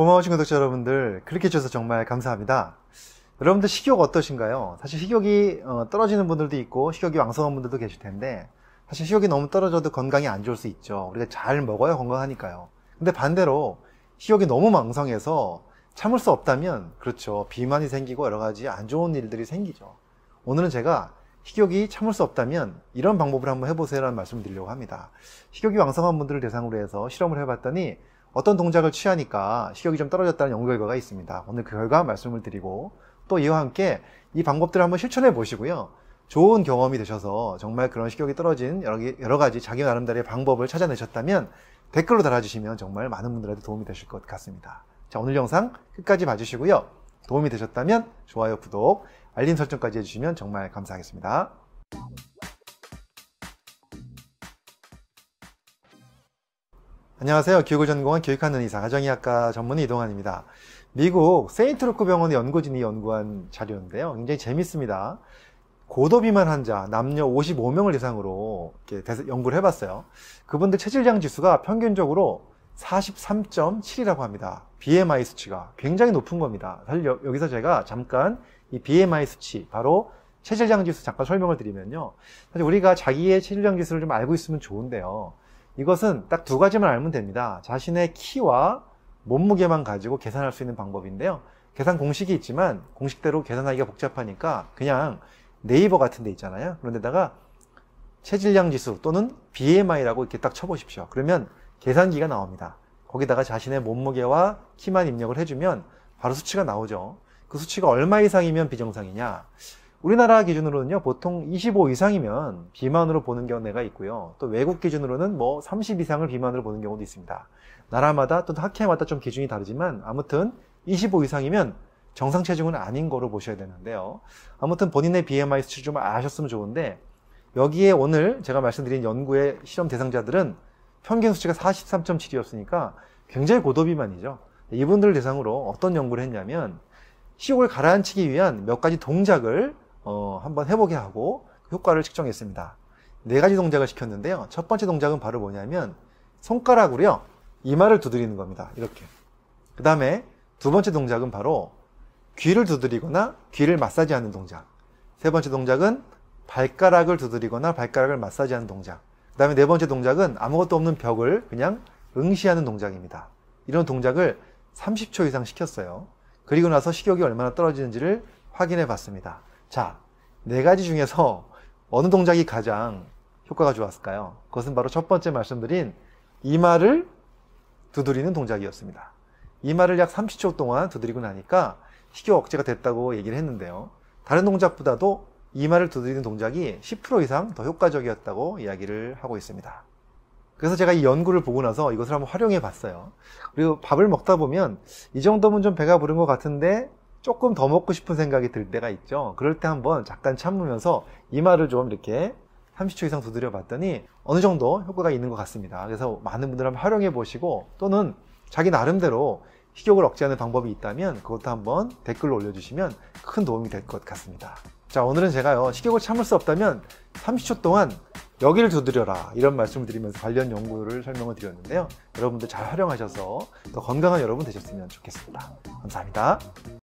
고마우신 구독자 여러분들 그렇게 해주셔서 정말 감사합니다 여러분들 식욕 어떠신가요? 사실 식욕이 어, 떨어지는 분들도 있고 식욕이 왕성한 분들도 계실 텐데 사실 식욕이 너무 떨어져도 건강이 안 좋을 수 있죠 우리가 잘 먹어야 건강하니까요 근데 반대로 식욕이 너무 망성해서 참을 수 없다면 그렇죠 비만이 생기고 여러 가지 안 좋은 일들이 생기죠 오늘은 제가 식욕이 참을 수 없다면 이런 방법을 한번 해보세요 라는 말씀을 드리려고 합니다 식욕이 왕성한 분들을 대상으로 해서 실험을 해봤더니 어떤 동작을 취하니까 식욕이 좀 떨어졌다는 연구 결과가 있습니다. 오늘 그 결과 말씀을 드리고 또 이와 함께 이 방법들을 한번 실천해 보시고요. 좋은 경험이 되셔서 정말 그런 식욕이 떨어진 여러 가지 자기 나름대로의 방법을 찾아내셨다면 댓글로 달아주시면 정말 많은 분들한테 도움이 되실 것 같습니다. 자, 오늘 영상 끝까지 봐주시고요. 도움이 되셨다면 좋아요, 구독, 알림 설정까지 해주시면 정말 감사하겠습니다. 안녕하세요. 교육을 전공한 교육하는 의사 가정의학과 전문의 이동환입니다. 미국 세인트루크 병원의 연구진이 연구한 자료인데요. 굉장히 재밌습니다. 고도 비만 환자 남녀 55명을 대상으로 이렇게 연구를 해봤어요. 그분들 체질량 지수가 평균적으로 43.7이라고 합니다. BMI 수치가 굉장히 높은 겁니다. 사실 여기서 제가 잠깐 이 BMI 수치 바로 체질량 지수 잠깐 설명을 드리면요. 사실 우리가 자기의 체질량 지수를 좀 알고 있으면 좋은데요. 이것은 딱 두 가지만 알면 됩니다. 자신의 키와 몸무게만 가지고 계산할 수 있는 방법인데요. 계산 공식이 있지만 공식대로 계산하기가 복잡하니까 그냥 네이버 같은 데 있잖아요. 그런데다가 체질량 지수 또는 BMI라고 이렇게 딱 쳐보십시오. 그러면 계산기가 나옵니다. 거기다가 자신의 몸무게와 키만 입력을 해주면 바로 수치가 나오죠. 그 수치가 얼마 이상이면 비정상이냐? 우리나라 기준으로는요, 보통 25 이상이면 비만으로 보는 경우가 있고요. 또 외국 기준으로는 뭐 30 이상을 비만으로 보는 경우도 있습니다. 나라마다 또 학회마다 좀 기준이 다르지만 아무튼 25 이상이면 정상 체중은 아닌 거로 보셔야 되는데요. 아무튼 본인의 BMI 수치 좀 아셨으면 좋은데 여기에 오늘 제가 말씀드린 연구의 실험 대상자들은 평균 수치가 43.7이었으니까 굉장히 고도비만이죠. 이분들을 대상으로 어떤 연구를 했냐면 시욕을 가라앉히기 위한 몇 가지 동작을 어, 한번 해보게 하고 효과를 측정했습니다. 네 가지 동작을 시켰는데요. 첫 번째 동작은 바로 뭐냐면 손가락으로요. 이마를 두드리는 겁니다. 이렇게. 그 다음에 두 번째 동작은 바로 귀를 두드리거나 귀를 마사지하는 동작. 세 번째 동작은 발가락을 두드리거나 발가락을 마사지하는 동작. 그 다음에 네 번째 동작은 아무것도 없는 벽을 그냥 응시하는 동작입니다. 이런 동작을 30초 이상 시켰어요. 그리고 나서 식욕이 얼마나 떨어지는지를 확인해 봤습니다. 자, 네 가지 중에서 어느 동작이 가장 효과가 좋았을까요? 그것은 바로 첫 번째 말씀드린 이마를 두드리는 동작이었습니다. 이마를 약 30초 동안 두드리고 나니까 식욕 억제가 됐다고 얘기를 했는데요. 다른 동작보다도 이마를 두드리는 동작이 10% 이상 더 효과적이었다고 이야기를 하고 있습니다. 그래서 제가 이 연구를 보고 나서 이것을 한번 활용해 봤어요. 그리고 밥을 먹다 보면 이 정도면 좀 배가 부른 것 같은데 조금 더 먹고 싶은 생각이 들 때가 있죠. 그럴 때 한번 잠깐 참으면서 이마를 좀 이렇게 30초 이상 두드려 봤더니 어느 정도 효과가 있는 것 같습니다. 그래서 많은 분들 한번 활용해 보시고 또는 자기 나름대로 식욕을 억제하는 방법이 있다면 그것도 한번 댓글로 올려주시면 큰 도움이 될 것 같습니다. 자, 오늘은 제가요, 식욕을 참을 수 없다면 30초 동안 여기를 두드려라. 이런 말씀을 드리면서 관련 연구를 설명을 드렸는데요. 여러분들 잘 활용하셔서 더 건강한 여러분 되셨으면 좋겠습니다. 감사합니다.